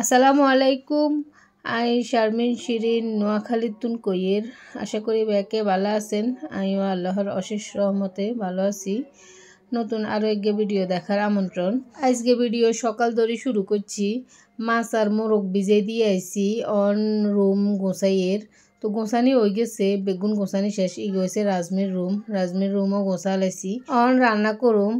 আসসালামু আলাইকুম আই শারমিন শিরিন নোয়াখালী তুন কইয়ের আশা করি ব্যাকে ভালো আছেন আমিও আল্লাহর অশেষ রহমতে ভালো আছি নতুন আরও এক ভিডিও দেখার আমন্ত্রণ আজকে ভিডিও সকাল ধরে শুরু করছি মাছ আর মোরগ ভিজে দিয়ে আইসি অন রুম গোসাইয়ের তো গোসানি হয়ে গেছে বেগুন গোসানি শেষ ই গেছে রাজমির রুম রাজমির রুমও গোসাল আইছি অন রান্না করুম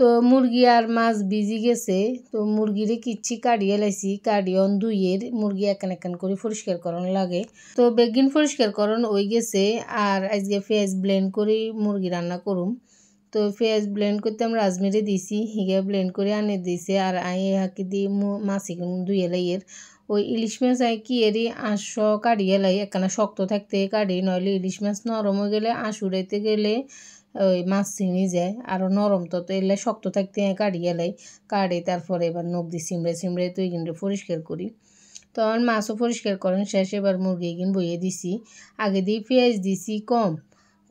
তো মুরগি আর মাছ ভিজি গেছে তো মুরগিরে কিচ্ছি কাটিয়ে লাইছি কাটিয়ন দুইয়ের মুরগি একান একান করে পরিষ্কার করণ লাগে তো বেগিন পরিষ্কার করণ ওই গেছে আর আজকে পেঁয়াজ ব্লেন্ড করে মুরগি রান্না করুম তো পেঁয়াজ ব্লেন্ড করতে আমরা আজমেরে দিছি হিগে ব্লেন্ড করে আনে দিছে আর আই হাকি দিয়ে মাছি দুইয়ে লাইয়ের ওই ইলিশ মাছ আই কি এরই আঁশ কাটিয়ে লাই একখানা শক্ত থাকতে কাটি নইলে ইলিশ মাছ নরম হয়ে গেলে আঁশ উড়াইতে গেলে ওই মাছ ছিঁড়ি যায় আরও নরম তো তো এলে শক্ত থাকতে হ্যাঁ, কাড়িয়ে লাই কাড়ে তারপরে এবার নখ দিয়ে সিমড়ে সিমড়ে তুই কিন্তু পরিষ্কার করি তো আমার মাছও পরিষ্কার করেন শেষ এবার মুরগি কিন বইয়ে দিছি আগে দিয়ে পেঁয়াজ দিছি কম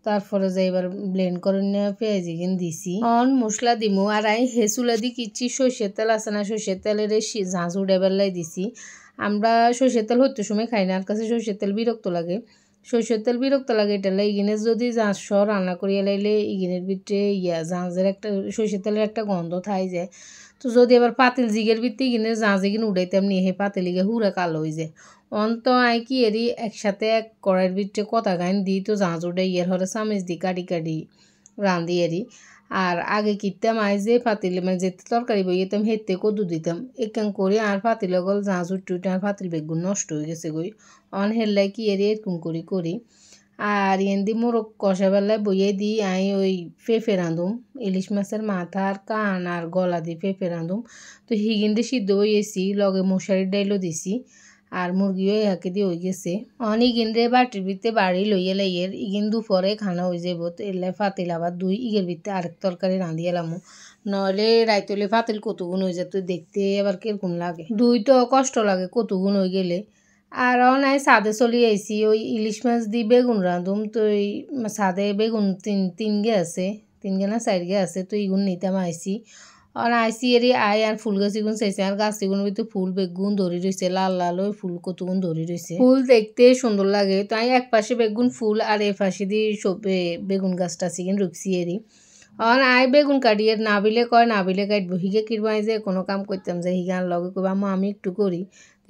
তারপরে যে এবার ব্লেন্ড করে নিয়ে পেঁয়াজ এখান দিছি অন মশলা দিমু আর আই হেসুলা দি কিচ্ছি সর্ষের তেল আছে না সর্ষের তেলের ঝাঁঝু ডেবেলায় দিছি আমরা সর্ষের তেল হতে সময় খাই না আর কাছে সর্ষের তেল বিরক্ত লাগে সরষের তেল বিরক্ত লাগে এটা ইগিনের যদি জাঁজ সহ রান্না করিয়া লাইলে ইগিনের ভিতরে ইয়া জাঁজের একটা সরষের তেলের একটা গন্ধ থাই যায় তো যদি এবার পাতিল জিগের ভিতরে ইগিনে জাঁজ এগিন উড়াইতে আমি হে পাতিল ইগে হুরা কালো হয়ে যায় অন্ত আয় কি এরি একসাথে এক কড়াইয়ের ভিতরে কথা গাইন দিই তো জাঁজ উড়ে ইয়ের হরে সামেজ দিই কাটি কাটি রাঁধি এরি আর আগে কিনতাম আই যে ফাতিল মানে যেতে তরকারি বইয়েতাম হেতে কদু দিতাম একান করে আর ফাতিল গল যা উঠতে টুটে আর ফাতিল বেগুন নষ্ট হয়ে গেছে গই অন হেললাই কি এর এরকম করি করি আর এন্দি কষা বেলায় বইয়ে দিই আই ওই ফেফে রাঁধুম ইলিশ মাছের মাথা আর কান আর গলা দিয়ে ফেফে রাঁধুম তো হিগিন দিয়ে সিদ্ধ বইয়েছি লগে মশারি ডাইলও দিছি আর মুরগিও ইহাকে দিয়ে হয়ে গেছে অন ইগিনরে বা টিভিতে বাড়ি লইয়া লাইয়ের ইগিন দুপরে খানা হয়ে যাব এলে ফাতিল আবার দুই ইগের ভিত্তে আরেক তরকারি রাঁধি লামো নইলে রাইতলে ফাতিল কতগুণ হয়ে যেত দেখতে আবার কিরকম লাগে দুই তো কষ্ট লাগে কতগুণ হয়ে গেলে আর নাই সাদে চলি আইসি ওই ইলিশ মাছ দি বেগুন রাঁধুম তো ওই সাদে বেগুন তিন তিনগে আছে তিনগে না চারগে আছে তো ইগুন নিতাম আইছি আর আইসি এরি আই আর ফুল গাছ গুন সেছে আর গাছ গুণ ভিতরে ফুল বেগুন ধরে রয়েছে লাল লাল ওই ফুল কতগুণ ধরে রয়েছে ফুল দেখতে সুন্দর লাগে তো আমি এক পাশে বেগুন ফুল আর এ পাশে দিয়ে সব বেগুন গাছটা সিগিন রুকছি এরি আর আই বেগুন কাটিয়ে না বিলে কয় না বিলে কাট হিগে কিরবাই যে কোনো কাম করতাম যে হিগান লগে কইবা আমা আমি একটু করি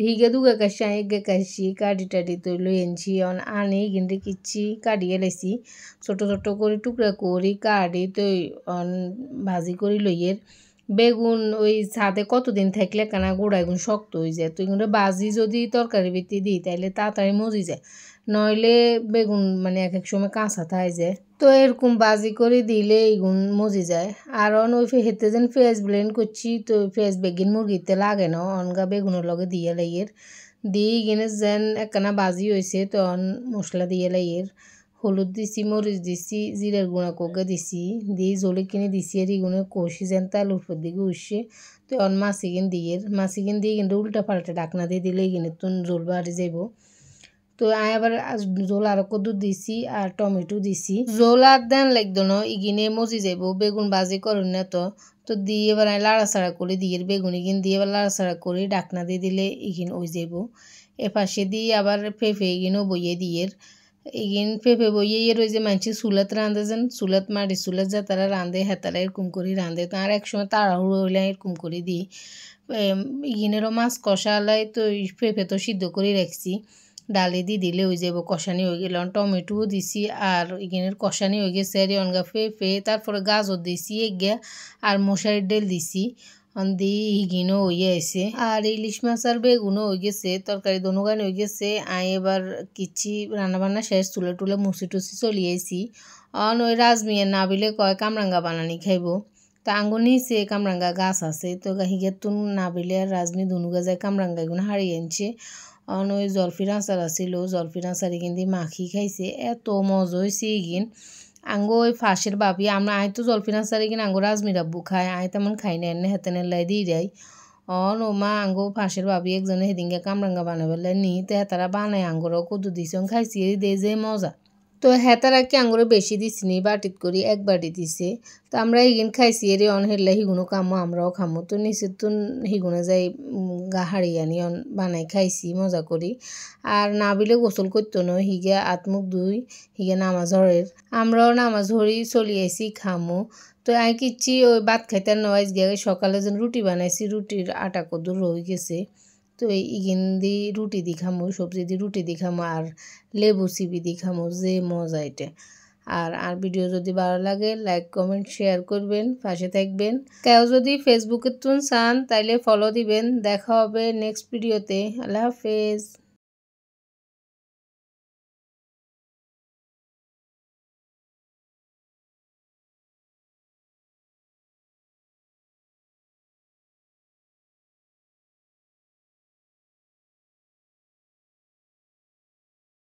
হিগে দুগে কাশি আমি গে কাশি কাটি টাটি তো লই এনছি অন আনি কিন্তু কিচ্ছি কাটিয়ে লাইছি ছোট ছোট করে টুকরা করি কাটি তো অন ভাজি করি লইয়ের বেগুন ওই ছাদে কতদিন থাকলে কেন গোড়া এগুন শক্ত হয়ে যায় তো এগুলো বাজি যদি তরকারি ভিত্তি দিই তাহলে তাড়াতাড়ি মজি যায় নইলে বেগুন মানে এক এক সময় কাঁচা থাই যায় তো এরকম বাজি করে দিলে এগুন মজি যায় আর অন ওই হেতে যেন ফেস ব্লেন্ড করছি তো ফেস বেগিন মুরগিতে লাগে না অনগা বেগুনের লগে দিয়ে লাইয়ের দিয়ে গিনে যেন একখানা বাজি হয়েছে তখন মশলা দিয়ে লাইয়ের হলুদ দিছি মরিচ দিছি জিরার গুঁড়া কোকে দিছি দিয়ে জলে কিনে দিছি আর ইগুনে কষি যেন তাল উপর দিকে উঠছে তো অন মাছিকেন দিয়ে মাছিকেন দিয়ে কিন্তু উল্টা পাল্টা ডাকনা দিয়ে দিলে কিনে তুন জল বাড়ি যাইব তো আবার জোল আর কদু দিছি আর টমেটো দিছি জোল আর দেন লাগতো না ইগিনে মজি যাব বেগুন বাজি করুন না তো তো দিয়ে এবার আমি লাড়াছাড়া করে দিয়ে বেগুন ইগিন দিয়ে এবার লাড়াছাড়া করে ডাকনা দিয়ে দিলে ইগিন ওই যাব পাশে দিয়ে আবার ফেফে ইগিনও বইয়ে দিয়ে ಈಗಿನ ಪೇ ಪೇ ইয়ে রয়ে মানছি সুলত রাঁধে যেন সুলত মারি সুলত যা তারা রাঁধে হেতারা এরকম করে রাঁধে আর এক সময় তাড়াহুড়ো হইলে এরকম করে দিই ইগিনেরও মাছ কষালাই তো পেঁপে তো সিদ্ধ করে রাখছি ডালে দিয়ে দিলে হয়ে যাব কষানি হয়ে গেল টমেটোও দিছি আর ইগিনের কষানি হয়ে গেছে আর অনগা ফে ফে তারপরে গাজর দিছি এগিয়া আর মশারির ডেল দিছি দি হিগিনও হইয়া আইসে আর ইলিশ মাছ আর বেগুনও হয়ে গেছে তরকারি দনুগান হয়ে গেছে আই এবার রান্না বান্না শেষ তুলে টুলে মুসি টুসি চলিয়েছি অন ওই রাজমিয়া না বিলে কয় কামরাঙ্গা বানানি খাইব তা আঙ্গুনি সে কামরাঙ্গা গাছ আছে তো হিগের তুন না বিলে আর রাজমি দনুগা যায় কামরাঙ্গা এগুলো হারিয়ে আনছে অন ওই জলফির আচার আছিল জলফির আচারে কিন্তু মাখি খাইছে এত মজা হয়েছে এগিন আঙ্গ ওই ফাঁসের বাপি আমরা আয় তো জলফিন আসারে কিনা আঙ্গ রাজমির আব্বু খায় আয় তেমন খাই না এনে হেতেনে লাই দিয়ে যাই অন ওমা আঙ্গ ফাঁসের বাপি একজনে হেদিনকে কামরাঙ্গা বানাবেলে নি তে তারা বানায় আঙ্গরও কদু দিছন খাইছি দে যে মজা তো হেতারা হ্যাঁ, কি আঙুরে বেশি দিছিনি বাটিত করি এক বাটি দিছে তো আমরা হিগিন খাইছি এর অন হেরলা হিগুনো কামো আমরাও খামো তো নিচে তো হিগুনে যাই গাহাড়ি আনি বানাই খাইছি মজা করি আর না বিলে গোসল করতো ন হিগে আত্মুখ দুই হিগে নামাজ হরের আমরাও নামাজ হরি চলি আইছি খামো তো আই কিচ্ছি ওই ভাত খাইতে নয় গিয়ে সকালে যেন রুটি বানাইছি রুটির আটা কদুর রয়ে গেছে তো ইগিন দি রুটি দি সবজি দি রুটি দি আর লেবু চিবি দি যে মজা এটা আর আর ভিডিও যদি ভালো লাগে লাইক কমেন্ট শেয়ার করবেন পাশে থাকবেন কেউ যদি ফেসবুকে তুন চান তাইলে ফলো দিবেন দেখা হবে নেক্সট ভিডিওতে আল্লাহ হাফেজ